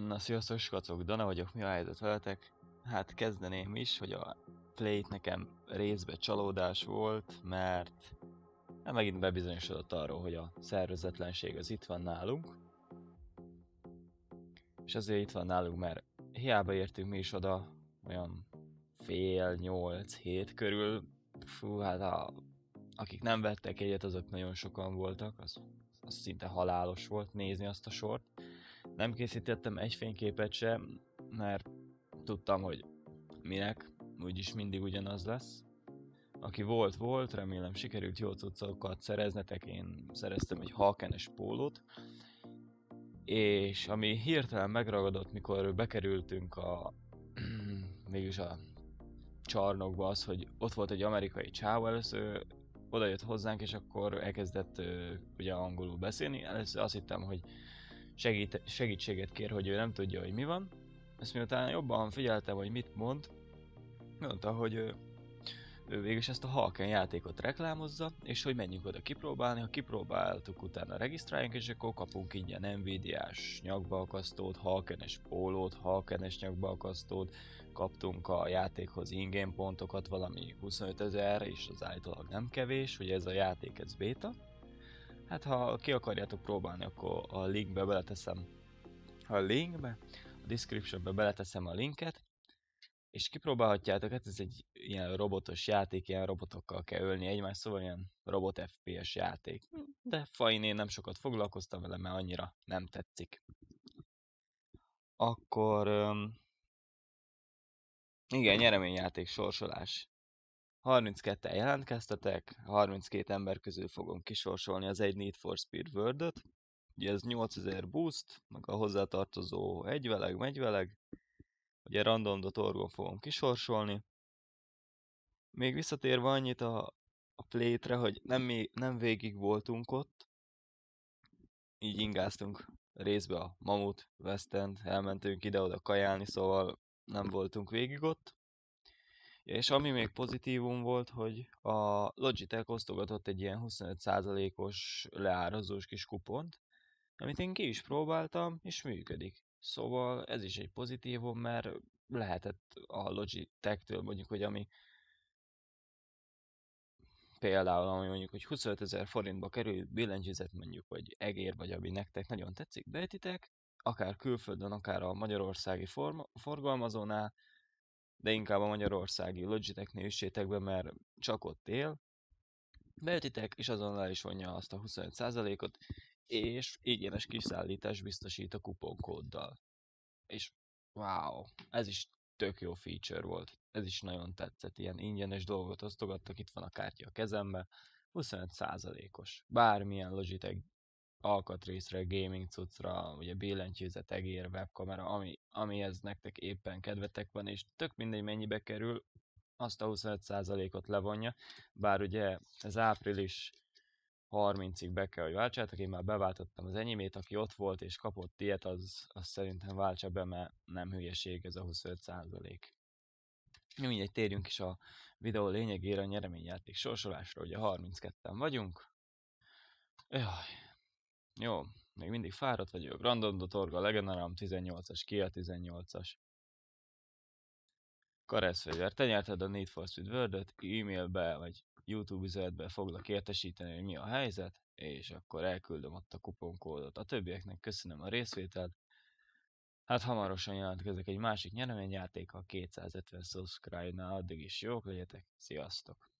Na sziasztok skacok, Dana vagyok, mi a helyzet veletek? Hát kezdeném is, hogy a Plate nekem részbe csalódás volt, mert nem hát megint bebizonyosodott arról, hogy a szervezetlenség az itt van nálunk. És azért itt van nálunk, mert hiába értünk mi is oda olyan fél, nyolc, hét körül, fú, hát a, akik nem vettek egyet, azok nagyon sokan voltak, az, az szinte halálos volt nézni azt a sort nem készítettem egy fényképet se, mert tudtam, hogy minek, úgyis mindig ugyanaz lesz. Aki volt, volt, remélem sikerült jó cuccokat szereznetek, én szereztem egy halkenes pólót, és ami hirtelen megragadott, mikor bekerültünk a mégis a csarnokba az, hogy ott volt egy amerikai csáv először oda jött hozzánk, és akkor elkezdett ugye angolul beszélni. Először azt hittem, hogy segít, segítséget kér, hogy ő nem tudja, hogy mi van. Ezt miután jobban figyeltem, hogy mit mond, mondta, hogy ő, ő végül ezt a Halken játékot reklámozza, és hogy menjünk oda kipróbálni, ha kipróbáltuk, utána regisztráljunk, és akkor kapunk ingyen Nvidia-s nyakbalkasztót, Halkenes pólót, Halkenes nyakbalkasztót, kaptunk a játékhoz ingame pontokat, valami 25 ezer, és az állítólag nem kevés, hogy ez a játék, ez béta. Hát ha ki akarjátok próbálni, akkor a linkbe beleteszem a linkbe, a descriptionbe beleteszem a linket, és kipróbálhatjátok, hát ez egy ilyen robotos játék, ilyen robotokkal kell ölni egymást, szóval ilyen robot FPS játék. De fajn, én nem sokat foglalkoztam vele, mert annyira nem tetszik. Akkor... Öm... igen, nyereményjáték, sorsolás. 32-en jelentkeztetek, 32 ember közül fogom kisorsolni az egy Need for Speed world -ot. Ugye ez 8000 boost, meg a hozzátartozó egyveleg, megyveleg. Ugye random.org-on fogom kisorsolni. Még visszatérve annyit a, a plétre, hogy nem, mi, nem végig voltunk ott. Így ingáztunk részbe a Mamut, West End, elmentünk ide-oda kajálni, szóval nem voltunk végig ott. És ami még pozitívum volt, hogy a Logitech osztogatott egy ilyen 25%-os leárazós kis kupont, amit én ki is próbáltam, és működik. Szóval ez is egy pozitívum, mert lehetett a Logitech-től mondjuk, hogy ami például, ami mondjuk, hogy 25 ezer forintba kerül billentyűzet mondjuk, vagy egér, vagy ami nektek nagyon tetszik, bejtitek, akár külföldön, akár a magyarországi forma, forgalmazónál, de inkább a magyarországi Logitechnél üssétekbe, mert csak ott él, beütitek, és azonnal is vonja azt a 25%-ot, és ingyenes kiszállítás biztosít a kuponkóddal. És wow, ez is tök jó feature volt. Ez is nagyon tetszett, ilyen ingyenes dolgot osztogattak, itt van a kártya a kezembe, 25%-os. Bármilyen Logitech alkatrészre, gaming cuccra, ugye billentyűzet, egér, webkamera, ami, ami ez nektek éppen kedvetek van, és tök mindegy mennyibe kerül, azt a 25%-ot levonja, bár ugye ez április 30-ig be kell, hogy váltsátok, én már beváltottam az enyémét, aki ott volt és kapott ilyet, az, az szerintem váltsa be, mert nem hülyeség ez a 25%. Mindegy, térjünk is a videó lényegére a nyereményjáték sorsolásra, ugye 32-en vagyunk. Jaj, jó, még mindig fáradt vagyok. Random Dotorga, Legendaram 18-as, Kia 18-as. Kareszfegyver. Te nyerted a Need for Speed world e-mailbe vagy YouTube üzenetbe foglak értesíteni, hogy mi a helyzet, és akkor elküldöm ott a kuponkódot. A többieknek köszönöm a részvételt. Hát hamarosan jelentkezek egy másik nyereményjáték a 250 subscribe-nál, addig is jók legyetek, sziasztok!